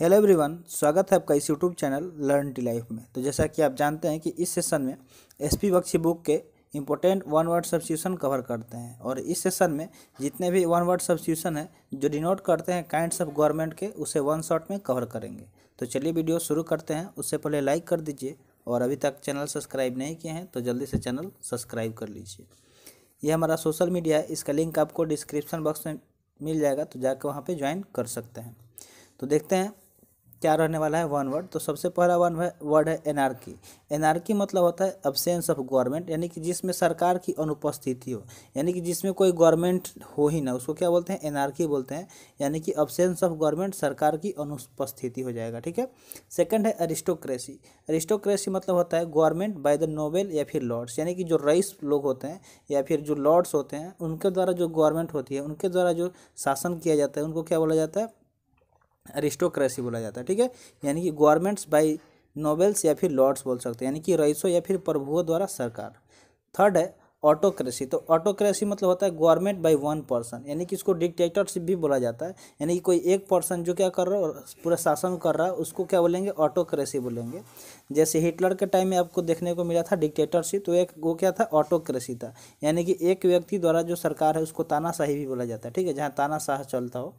hello everyone स्वागत है आपका इस YouTube channel learn T life में तो जैसा कि आप जानते हैं कि इस सेशन में एस पी बख्शी बुक के important one word substitution cover करते हैं और इस सेशन में जितने भी वन वर्ड सब्सिट्यूशन है जो डिनोट करते हैं काइंड्स ऑफ गवर्नमेंट के उसे वन शॉट में कवर करेंगे तो चलिए वीडियो शुरू करते हैं उससे पहले लाइक कर दीजिए और अभी तक चैनल सब्सक्राइब नहीं किए हैं तो जल्दी से चैनल सब्सक्राइब कर लीजिए यह हमारा सोशल मीडिया है इसका लिंक आपको डिस्क्रिप्शन बॉक्स में मिल जाएगा तो जाकर वहाँ पर ज्वाइन कर सकते हैं तो देखते हैं क्या रहने वाला है वन वर्ड तो सबसे पहला वन वर्ड है एनआरकी एनआरकी मतलब होता है अब्सेंस ऑफ गवर्नमेंट यानी कि जिसमें सरकार की अनुपस्थिति हो यानी कि जिसमें कोई गवर्नमेंट हो ही ना उसको क्या बोलते हैं एनआरकी बोलते हैं यानी कि अब्सेंस ऑफ गवर्नमेंट सरकार की अनुपस्थिति हो जाएगा ठीक है सेकेंड है अरिस्टोक्रेसी अरिस्टोक्रेसी मतलब होता है गवर्नमेंट बाय द नोबेल या फिर लॉर्ड्स यानी कि जो रईस लोग होते हैं या फिर जो लॉर्ड्स होते हैं उनके द्वारा जो गवर्नमेंट होती है उनके द्वारा जो शासन किया जाता है उनको क्या बोला जाता है अरिस्टोक्रेसी बोला जाता है ठीक है यानी कि गवर्नमेंट्स बाई नोबेल्स या फिर लॉर्ड्स बोल सकते हैं यानी कि रईसों या फिर प्रभुओं द्वारा सरकार थर्ड है ऑटोक्रेसी तो ऑटोक्रेसी मतलब होता है गवर्नमेंट बाय वन पर्सन यानी कि इसको डिक्टेटरशिप भी बोला जाता है यानी कि कोई एक पर्सन जो क्या कर रहा है पूरा शासन कर रहा है उसको क्या बोलेंगे ऑटोक्रेसी बोलेंगे जैसे हिटलर के टाइम में आपको देखने को मिला था डिक्टेटरशिप तो एक वो क्या था ऑटोक्रेसी था यानी कि एक व्यक्ति द्वारा जो सरकार है उसको तानाशाही भी बोला जाता है ठीक है जहाँ तानाशाह चलता हो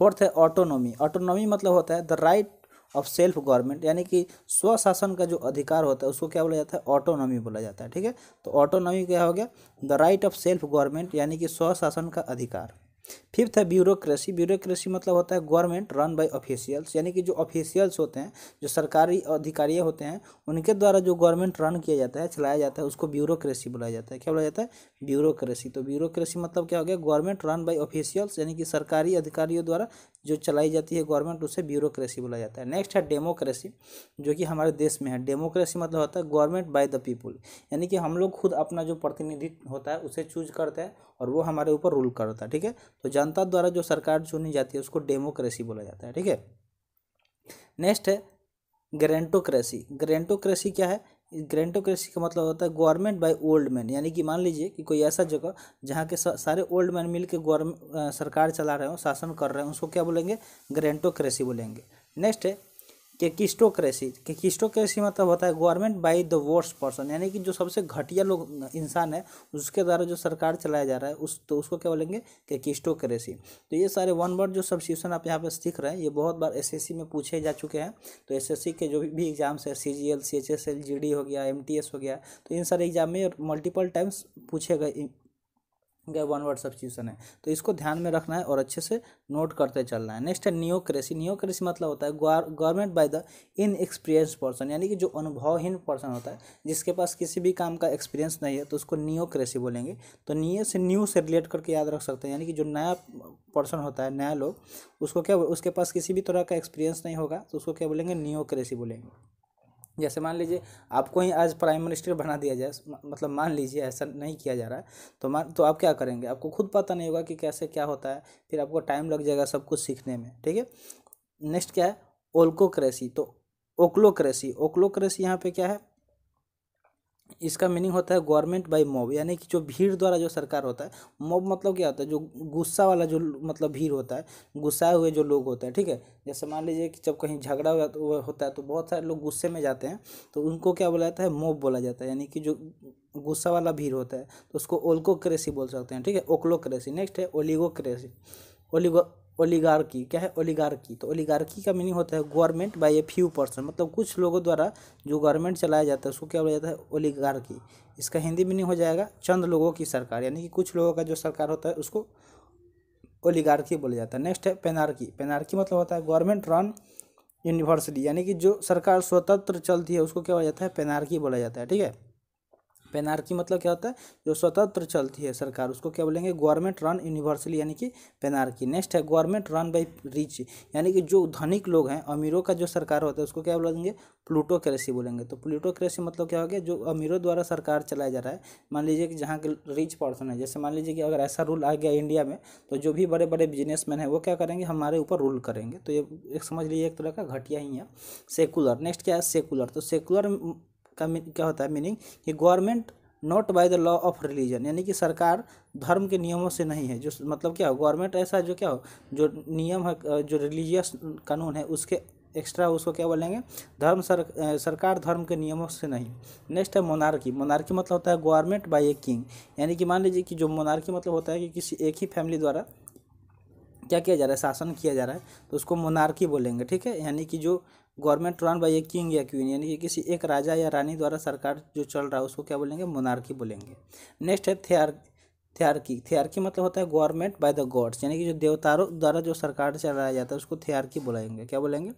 फोर्थ है ऑटोनॉमी ऑटोनॉमी मतलब होता है the right of self government यानी कि स्वशासन का जो अधिकार होता है उसको क्या बोला जाता है ऑटोनॉमी बोला जाता है ठीक है तो ऑटोनॉमी क्या हो गया the right of self government यानी कि स्वशासन का अधिकार फिफ्थ है ब्यूरोक्रेसी ब्यूरोक्रेसी मतलब होता है गवर्नमेंट रन बाय ऑफिशियल्स यानी कि जो ऑफिशियल्स होते हैं जो सरकारी अधिकारी होते हैं उनके द्वारा जो गवर्नमेंट रन किया जाता है चलाया जाता है उसको ब्यूरोक्रेसी बुलाया जाता है क्या बोला जाता है ब्यूरोक्रेसी तो ब्यूरोक्रेसी मतलब क्या हो गया गवर्नमेंट रन बाई ऑफिशियल्स यानी कि सरकारी अधिकारियों द्वारा जो चलाई जाती है गवर्नमेंट उसे ब्यूरोक्रेसी बोला जाता है नेक्स्ट है डेमोक्रेसी जो कि हमारे देश में है डेमोक्रेसी मतलब होता है गवर्नमेंट बाय द पीपुल यानी कि हम लोग खुद अपना जो प्रतिनिधि होता है उसे चूज करते हैं और वो हमारे ऊपर रूल करता है ठीक है तो जनता द्वारा जो सरकार चुनी जाती है उसको डेमोक्रेसी बोला जाता है ठीक है नेक्स्ट है ग्रेंटोक्रेसी ग्रेंटोक्रेसी क्या है ग्रेंटोक्रेसी का मतलब होता है गवर्नमेंट बाय ओल्ड मैन यानी कि मान लीजिए कि कोई ऐसा जगह जहाँ के सारे ओल्ड मैन मिल के गवर्नमेंट सरकार चला रहे हो शासन कर रहे हो उसको क्या बोलेंगे ग्रेंटोक्रेसी बोलेंगे नेक्स्ट है केकिस्टोक्रेसी केकिस्टोक्रेसी मतलब होता है government by the worst person यानी कि जो सबसे घटिया लोग इंसान है उसके द्वारा जो सरकार चलाया जा रहा है उस तो उसको क्या बोलेंगे केकिस्टोक्रेसी तो ये सारे वन वर्ड जो सब सब्सिट्यूशन आप यहाँ पे सीख रहे हैं ये बहुत बार एसएससी में पूछे जा चुके हैं तो सी के जो भी एग्जाम्स है C G L C H S L G D हो गया एम टी एस हो गया तो इन सारे एग्जाम में मल्टीपल टाइम्स पूछे गए गया वन वर्ड सब्सिट्यूशन है तो इसको ध्यान में रखना है और अच्छे से नोट करते चलना है नेक्स्ट है नियोक्रेसी नियोक्रेसी मतलब होता है government by the inexperience person यानी कि जो अनुभवहीन पर्सन होता है जिसके पास किसी भी काम का एक्सपीरियंस नहीं है तो उसको नियोक्रेसी बोलेंगे तो नियो से न्यू से रिलेट करके याद रख सकते हैं यानी कि जो नया पर्सन होता है नया लोग उसको क्या उसके पास किसी भी तरह का एक्सपीरियंस नहीं होगा तो उसको क्या बोलेंगे नियोक्रेसी बोलेंगे जैसे मान लीजिए आपको ही आज प्राइम मिनिस्टर बना दिया जाए मतलब मान लीजिए ऐसा नहीं किया जा रहा है तो मान तो आप क्या करेंगे आपको खुद पता नहीं होगा कि कैसे क्या होता है फिर आपको टाइम लग जाएगा सब कुछ सीखने में ठीक है नेक्स्ट क्या है ओल्कोक्रेसी तो ओक्लोक्रेसी ओक्लोक्रेसी यहाँ पे क्या है इसका मीनिंग होता है गवर्नमेंट बाई मॉब यानी कि जो भीड़ द्वारा जो सरकार होता है मॉब मतलब क्या होता है जो गुस्सा वाला जो मतलब भीड़ होता है गुस्साए हुए जो लोग होते हैं ठीक है जैसे मान लीजिए कि जब कहीं झगड़ा हुआ तो होता है तो बहुत सारे लोग गुस्से में जाते हैं तो उनको क्या बोला जाता है मॉब बोला जाता है यानी कि जो गुस्सा वाला भीड़ होता है तो उसको ओल्को क्रेसी बोल सकते हैं ठीक है ओक्लो क्रेसी नेक्स्ट है ओलिगोक्रेसी क्रेसी ओलिगो ओलीगार्की क्या है ओलीगार्की तो ओलीगार्की का मीनिंग होता है government by a few person मतलब कुछ लोगों द्वारा जो गवर्नमेंट चलाया जाता है उसको क्या बोला जाता है ओलीगार्की इसका हिंदी मीनिंग हो जाएगा चंद लोगों की सरकार यानी कि कुछ लोगों का जो सरकार होता है उसको ओलीगार्की बोला जाता है नेक्स्ट है पेनार्की पेनार्की मतलब होता है गवर्नमेंट रन यूनिवर्सिटी यानी कि जो सरकार स्वतंत्र चलती है उसको क्या बोला जाता है पेनार्की बोला जाता है ठीक है पेनार्की मतलब क्या होता है जो स्वतंत्र चलती है सरकार उसको क्या बोलेंगे गवर्नमेंट रन यूनिवर्सली यानी कि पेनार्की नेक्स्ट है गवर्नमेंट रन बाई रिच यानी कि जो धनिक लोग हैं अमीरों का जो सरकार होता है उसको क्या बोलेंगे प्लूटोक्रेसी बोलेंगे तो प्लूटोक्रेसी मतलब क्या हो गया जो अमीरों द्वारा सरकार चलाया जा रहा है मान लीजिए कि जहाँ के रिच पर्सन है जैसे मान लीजिए कि अगर ऐसा रूल आ गया इंडिया में तो जो भी बड़े बड़े बिजनेसमैन है वो क्या करेंगे हमारे ऊपर रूल करेंगे तो ये एक समझ लीजिए एक तरह का घटिया ही है सेकुलर नेक्स्ट क्या है सेकुलर तो सेकुलर का क्या होता है मीनिंग कि government not by the law of religion यानी कि सरकार धर्म के नियमों से नहीं है जो मतलब क्या हो गवर्नमेंट ऐसा जो क्या हो जो नियम है जो रिलीजियस कानून है उसके एक्स्ट्रा उसको क्या बोलेंगे धर्म सर, सरकार धर्म के नियमों से नहीं नेक्स्ट है मोनार्की मोनार्की मतलब होता है गवर्नमेंट बाय ए किंग यानी कि मान लीजिए कि जो मोनार्की मतलब होता है कि किसी एक ही फैमिली द्वारा क्या किया जा रहा है शासन किया जा रहा है तो उसको मोनार्की बोलेंगे ठीक है यानी कि जो government run by a king या क्वीन यानी कि किसी एक राजा या रानी द्वारा सरकार जो चल रहा है उसको क्या बोलेंगे मोनार्की बोलेंगे नेक्स्ट है थेआर थेरकी थेआरकी मतलब होता है गवर्नमेंट बाय द गॉड्स यानी कि जो देवतारों द्वारा जो सरकार चलाया जाता है उसको थेरकी बोलेंगे क्या बोलेंगे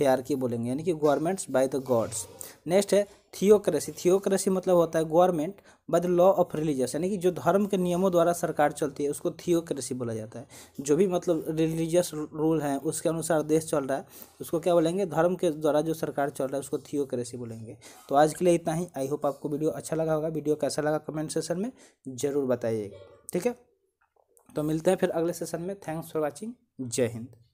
थेरकी बोलेंगे यानी कि governments by the gods next है थियोक्रेसी थियोक्रेसी मतलब होता है government by the law of religious यानी कि जो धर्म के नियमों द्वारा सरकार चलती है उसको थियोक्रेसी बोला जाता है जो भी मतलब रिलीजियस रूल हैं उसके अनुसार देश चल रहा है उसको क्या बोलेंगे धर्म के द्वारा जो सरकार चल रहा है उसको थियोक्रेसी बोलेंगे तो आज के लिए इतना ही आई होप आपको वीडियो अच्छा लगा होगा वीडियो कैसा लगा कमेंट सेशन में ज़रूर बताइएगा ठीक है तो मिलते हैं फिर अगले सेशन में थैंक्स फॉर वॉचिंग जय हिंद